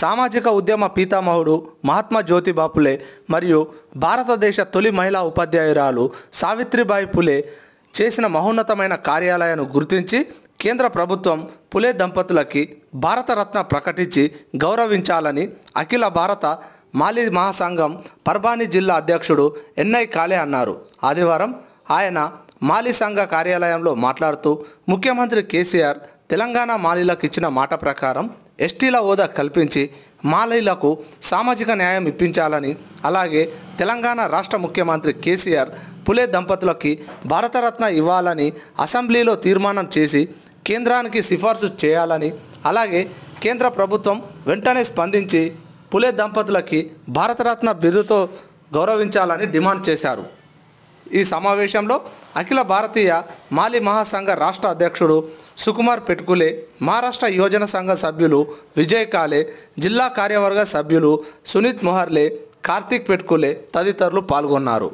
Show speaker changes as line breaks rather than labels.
సామాజిక ఉద్యమ పీతామహుడు మహాత్మా జ్యోతిబా పులే మరియు భారతదేశ తొలి మహిళా ఉపాధ్యాయురాలు సావిత్రిబాయి పులే చేసిన మహోన్నతమైన కార్యాలయాన్ని గుర్తించి కేంద్ర ప్రభుత్వం పులే దంపతులకి భారతరత్న ప్రకటించి గౌరవించాలని అఖిల భారత మాలి మహాసంఘం పర్బాని జిల్లా అధ్యక్షుడు ఎన్ఐ కాలే అన్నారు ఆదివారం ఆయన మాలి సంఘ కార్యాలయంలో మాట్లాడుతూ ముఖ్యమంత్రి కేసీఆర్ తెలంగాణ మాలిలకు ఇచ్చిన మాట ప్రకారం ఎస్టీల హోదా కల్పించి మాలయ్యలకు సామాజిక న్యాయం ఇప్పించాలని అలాగే తెలంగాణ రాష్ట్ర ముఖ్యమంత్రి కేసీఆర్ పులే దంపతులకి భారతరత్న ఇవ్వాలని అసెంబ్లీలో తీర్మానం చేసి కేంద్రానికి సిఫార్సు చేయాలని అలాగే కేంద్ర ప్రభుత్వం వెంటనే స్పందించి పులే దంపతులకి భారతరత్న బిరుదుతో గౌరవించాలని డిమాండ్ చేశారు ఈ సమావేశంలో అఖిల భారతీయ మాలి మహాసంఘ రాష్ట్ర అధ్యక్షుడు సుకుమార్ పెట్టుకులే మహారాష్ట్ర యోజన సంఘ సభ్యులు విజయ్ కాలే జిల్లా కార్యవర్గ సభ్యులు సునీత్ మొహర్లే కార్తీక్ పెట్టుకులే తదితరులు పాల్గొన్నారు